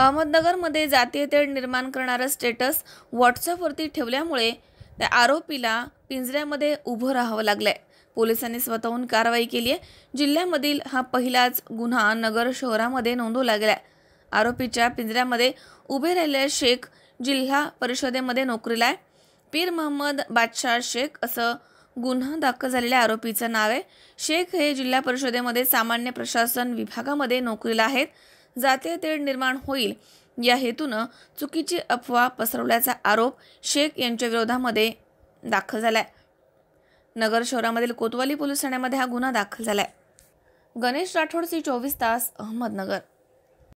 अहमदनगरमध्ये जातीय तेढ निर्माण करणारं स्टेटस व्हॉट्सअपवरती ठेवल्यामुळे त्या आरोपीला पिंजऱ्यामध्ये उभं राहावं लागलंय पोलिसांनी स्वतःहून कारवाई केली आहे जिल्ह्यामधील हा पहिलाच गुन्हा नगर शहरामध्ये नोंदवला लागलाय आरोपीच्या पिंजऱ्यामध्ये उभे राहिलेले शेख जिल्हा परिषदेमध्ये नोकरीला आहे पीर महम्मद बादशाह शेख असं गुन्हा दाखल झालेल्या आरोपीचं नाव आहे शेख हे जिल्हा परिषदेमध्ये सामान्य प्रशासन विभागामध्ये नोकरीला आहेत जातीय तेढ निर्माण होईल या हेतूनं चुकीची अफवा पसरवल्याचा आरोप शेख यांच्या विरोधामध्ये दाखल झाला आहे नगर शहरामधील कोतवाली पोलीस ठाण्यामध्ये हा गुन्हा दाखल झाला आहे गणेश राठोडसी चोवीस तास अहमदनगर